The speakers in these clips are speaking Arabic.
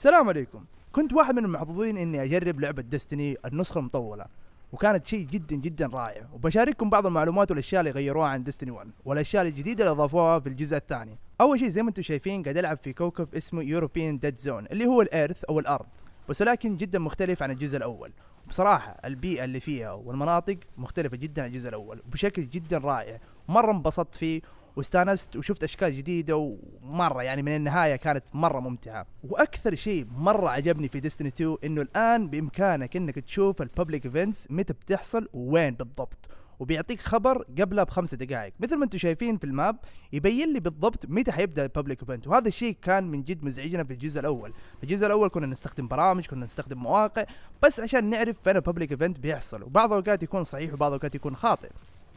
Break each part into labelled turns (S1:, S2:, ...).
S1: السلام عليكم كنت واحد من المحظوظين اني اجرب لعبه ديستني النسخه المطوله وكانت شيء جدا جدا رائع وبشارككم بعض المعلومات والاشياء اللي غيروها عن ديستني 1 والاشياء الجديده اللي اضافوها في الجزء الثاني اول شيء زي ما انتم شايفين قاعد العب في كوكب اسمه يوروبيان ديد زون اللي هو الايرث او الارض بس ولكن جدا مختلف عن الجزء الاول بصراحة البيئة اللي فيها والمناطق مختلفة جدا عن الجزء الأول بشكل جدا رائع مرة انبسطت فيه واستانست وشفت اشكال جديده ومره يعني من النهايه كانت مره ممتعه واكثر شيء مره عجبني في ديستني 2 انه الان بامكانك انك تشوف الببليك ايفنتس متى بتحصل وين بالضبط وبيعطيك خبر قبلها بخمسة دقائق مثل ما انتم شايفين في الماب يبين لي بالضبط متى حيبدا الببليك ايفنت وهذا الشيء كان من جد مزعجنا في الجزء الاول في الجزء الاول كنا نستخدم برامج كنا نستخدم مواقع بس عشان نعرف فين الببليك ايفنت بيحصل وبعض الاوقات يكون صحيح وبعض الاوقات يكون خاطئ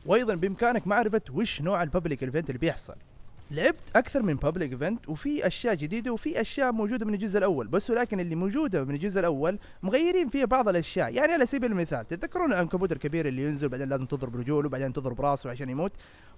S1: وايضا بامكانك معرفه وش نوع الببليك ايفنت اللي بيحصل لعبت اكثر من بابليك ايفنت وفي اشياء جديده وفي اشياء موجوده من الجزء الاول بس ولكن اللي موجوده من الجزء الاول مغيرين فيها بعض الاشياء يعني على سبيل المثال تتذكرون العنكبوت الكبير اللي ينزل بعدين لازم تضرب رجوله بعدين تضرب راسه عشان يموت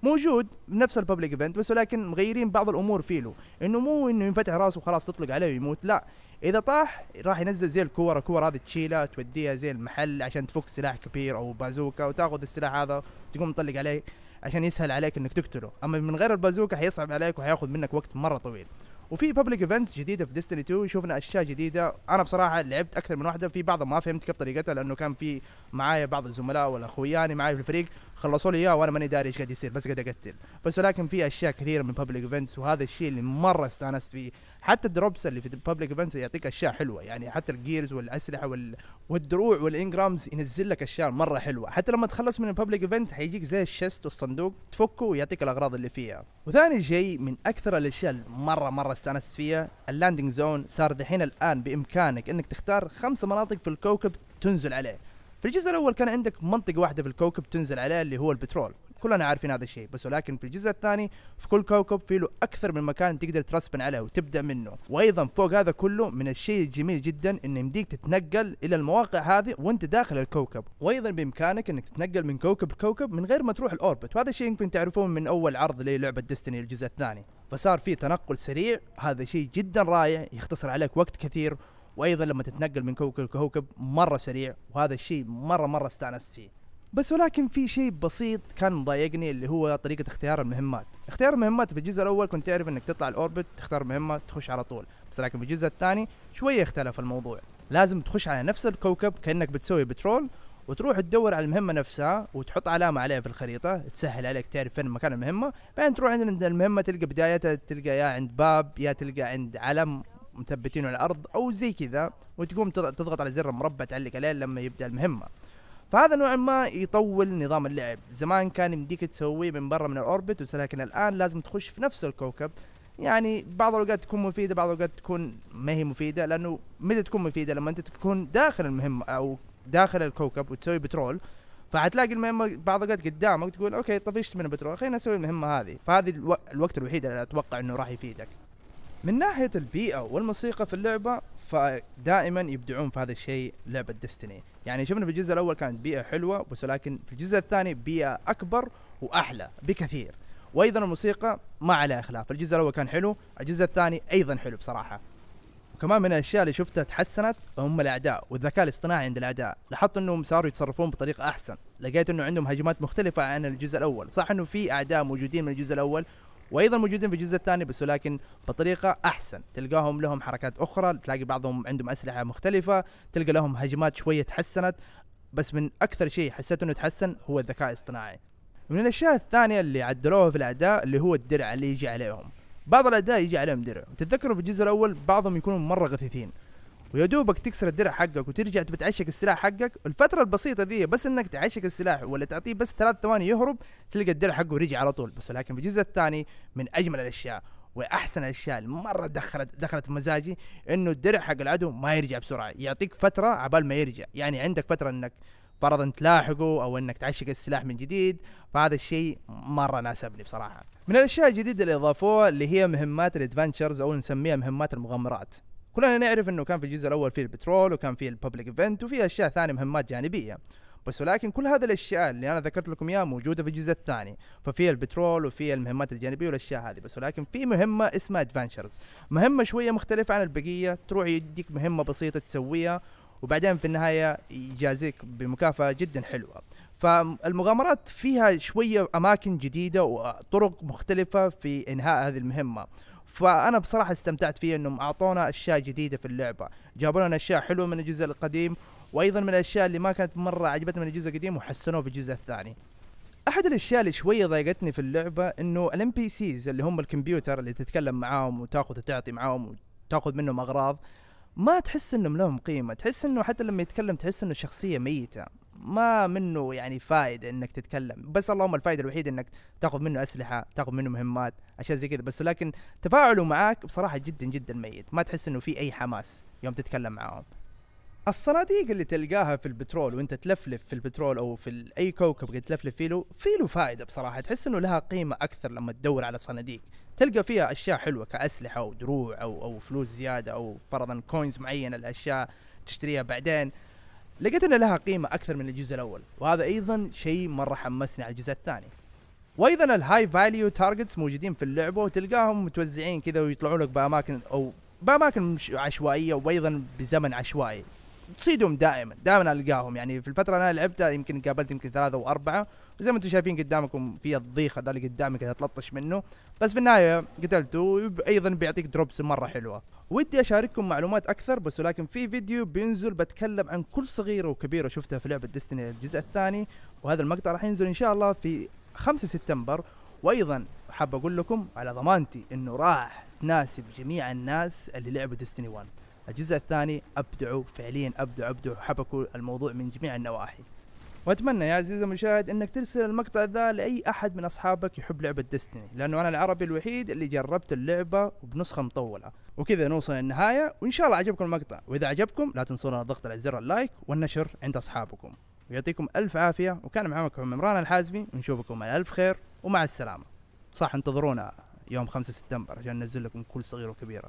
S1: موجود نفس البابليك ايفنت بس ولكن مغيرين بعض الامور فيه له انه مو انه ينفتح راسه وخلاص تطلق عليه ويموت لا اذا طاح راح ينزل زي الكوره الكورة هذه تشيلها توديها زي المحل عشان تفك سلاح كبير او بازوكا وتاخذ السلاح هذا تقوم تطلق عليه عشان يسهل عليك انك تقتله اما من غير البازوكا حيصعب عليك وحياخذ منك وقت مره طويل وفي بابليك ايفنتس جديده في ديستني 2 شفنا اشياء جديده انا بصراحه لعبت اكثر من واحده في بعضها ما فهمت كيف طريقتها لانه كان في معايا بعض الزملاء ولا اخوياني معايا في الفريق خلصوا لي اياه وانا ماني داري ايش قاعد يصير بس قاعد اقتل بس ولكن في اشياء كثيره من بابليك ايفنتس وهذا الشيء اللي مره استانست فيه حتى الدروبس اللي في الببليك ايفنتس يعطيك اشياء حلوه يعني حتى الجيرز والاسلحه وال... والدروع والانجرامز ينزل لك اشياء مره حلوه حتى لما تخلص من الببليك ايفنت حيجيك زي الشست والصندوق تفكه ويعطيك الاغراض اللي فيها وثاني شيء من اكثر الاشياء اللي مره مره استانست فيها اللاندنج زون صار دحين الان بامكانك انك تختار خمسه مناطق في الكوكب تنزل عليه في الجزء الاول كان عندك منطقه واحده في الكوكب تنزل عليها اللي هو البترول كلنا عارفين هذا الشيء بس ولكن في الجزء الثاني في كل كوكب في له اكثر من مكان تقدر ترسبن عليه وتبدا منه وايضا فوق هذا كله من الشيء الجميل جدا انه يمديك تتنقل الى المواقع هذه وانت داخل الكوكب وايضا بامكانك انك تتنقل من كوكب لكوكب من غير ما تروح الاوربت وهذا الشيء يمكن تعرفوه من اول عرض للعبه ديستني الجزء الثاني فصار في تنقل سريع هذا شيء جدا رائع يختصر عليك وقت كثير وايضا لما تتنقل من كوكب لكوكب مره سريع وهذا الشيء مره مره استانست فيه بس ولكن في شيء بسيط كان مضايقني اللي هو طريقة اختيار المهمات اختيار المهمات في الجزء الأول كنت تعرف انك تطلع الأوربت تختار مهمة تخش على طول بس لكن في الجزء الثاني شوية اختلف الموضوع لازم تخش على نفس الكوكب كأنك بتسوي بترول وتروح تدور على المهمة نفسها وتحط علامة عليها في الخريطة تسهل عليك تعرف فين مكان المهمة بعدين تروح عند المهمة تلقى بدايتها تلقى يا عند باب يا تلقى عند علم مثبتينه على الأرض أو زي كذا وتقوم تضغط على زر المربع تعلق عليه لما يبدأ المهمة فهذا نوعا ما يطول نظام اللعب زمان كان يمديك تسويه من برا من الاوربت لكن الان لازم تخش في نفس الكوكب يعني بعض الاوقات تكون مفيده بعض الاوقات تكون ما هي مفيده لانه متى تكون مفيده لما انت تكون داخل المهمه او داخل الكوكب وتسوي بترول فحتلاقي المهمه بعض الاوقات قدامك تقول اوكي طفشت من البترول خلينا نسوي المهمه هذه فهذه الو... الوقت الوحيد اللي اتوقع انه راح يفيدك من ناحيه البيئه والموسيقى في اللعبه فدائما يبدعون في هذا الشيء لعبه ديستني يعني شفنا في الجزء الاول كانت بيئه حلوه بس ولكن في الجزء الثاني بيئه اكبر واحلى بكثير وايضا الموسيقى ما عليها خلاف الجزء الاول كان حلو الجزء الثاني ايضا حلو بصراحه وكمان من الاشياء اللي شفتها تحسنت هم الاعداء والذكاء الاصطناعي عند الاعداء لاحظت انهم صاروا يتصرفون بطريقه احسن لقيت انه عندهم هجمات مختلفه عن الجزء الاول صح انه في اعداء موجودين من الجزء الاول وايضا موجودين في الجزء الثاني بس ولكن بطريقه احسن تلقاهم لهم حركات اخرى تلاقي بعضهم عندهم اسلحه مختلفه تلقى لهم هجمات شويه تحسنت بس من اكثر شيء حسيت انه تحسن هو الذكاء الاصطناعي من الاشياء الثانيه اللي عدلوها في الاعداء اللي هو الدرع اللي يجي عليهم بعض الاداء يجي عليهم درع تتذكروا في الجزء الاول بعضهم يكونوا مره غثيثين ويا دوبك تكسر الدرع حقك وترجع بتعشك السلاح حقك الفترة البسيطة ذي بس انك تعشق السلاح ولا تعطيه بس ثلاث ثواني يهرب تلقى الدرع حقه رجع على طول بس ولكن في الجزء الثاني من اجمل الاشياء واحسن الاشياء اللي مره دخلت دخلت مزاجي انه الدرع حق العدو ما يرجع بسرعه يعطيك فتره عبال ما يرجع يعني عندك فتره انك فرضا تلاحقه او انك تعشق السلاح من جديد فهذا الشيء مره ناسبني بصراحه من الاشياء الجديده اللي اضافوها اللي هي مهمات الادفنتشرز او نسميها مهمات المغامرات كلنا نعرف انه كان في الجزء الاول فيه البترول وكان فيه الببليك ايفنت وفي اشياء ثانيه مهمات جانبيه بس ولكن كل هذه الاشياء اللي انا ذكرت لكم اياها موجوده في الجزء الثاني ففي البترول وفي المهمات الجانبيه والاشياء هذه بس ولكن في مهمه اسمها ادفنشرز مهمه شويه مختلفه عن البقيه تروح يديك مهمه بسيطه تسويها وبعدين في النهايه يجازيك بمكافاه جدا حلوه فالمغامرات فيها شويه اماكن جديده وطرق مختلفه في انهاء هذه المهمه فانا بصراحه استمتعت فيه انهم اعطونا اشياء جديده في اللعبه جابوا لنا اشياء حلوه من الجزء القديم وايضا من الاشياء اللي ما كانت مره عجبتنا من الجزء القديم وحسنوه في الجزء الثاني احد الاشياء اللي شويه ضايقتني في اللعبه انه الام بي سيز اللي هم الكمبيوتر اللي تتكلم معاهم وتاخذ وتعطي معاهم وتاخذ منهم اغراض ما تحس انهم لهم قيمه تحس انه حتى لما يتكلم تحس انه شخصيه ميته ما منه يعني فائده انك تتكلم بس اللهم الفائده الوحيده انك تاخذ منه اسلحه تاخذ منه مهمات اشياء زي كذا بس لكن تفاعله معاك بصراحه جدا جدا ميت ما تحس انه في اي حماس يوم تتكلم معاهم الصناديق اللي تلقاها في البترول وانت تلفلف في البترول او في اي كوكب قد تلفلف فيه له في له فائده بصراحه تحس انه لها قيمه اكثر لما تدور على صناديق تلقى فيها اشياء حلوه كاسلحه او دروع او او فلوس زياده او فرضا كوينز معينه الاشياء تشتريها بعدين لقيت ان لها قيمه اكثر من الجزء الاول وهذا ايضا شيء مره حمسني على الجزء الثاني وايضا الهاي فاليو تارجتس موجودين في اللعبه وتلقاهم متوزعين كذا ويطلعون لك باماكن او باماكن عشوائيه وايضا بزمن عشوائي تصيدهم دائما دائما القاهم يعني في الفتره اللي انا لعبتها يمكن قابلت يمكن ثلاثه واربعه وزي ما انتم شايفين قدامكم في الضيخه ذا اللي قدامي كذا تلطش منه بس في النهايه قتلته ايضا بيعطيك دروبس مره حلوه ودي اشارككم معلومات اكثر بس ولكن في فيديو بينزل بتكلم عن كل صغيره وكبيره شفتها في لعبه ديستني الجزء الثاني وهذا المقطع راح ينزل ان شاء الله في 5 سبتمبر وايضا حاب اقول لكم على ضمانتي انه راح تناسب جميع الناس اللي لعبوا ديستني 1 الجزء الثاني ابدعوا فعليا ابدعوا ابدعوا حبكوا الموضوع من جميع النواحي واتمنى يا عزيزي المشاهد انك ترسل المقطع ذا لاي احد من اصحابك يحب لعبه ديستني لانه انا العربي الوحيد اللي جربت اللعبه وبنسخه مطوله وكذا نوصل للنهايه وان شاء الله عجبكم المقطع واذا عجبكم لا تنسونا ضغط على زر اللايك والنشر عند اصحابكم ويعطيكم الف عافيه وكان معكم عمران الحازمي ونشوفكم على الف خير ومع السلامه صح انتظرونا يوم 5 سبتمبر عشان ننزل لكم كل صغيره وكبيره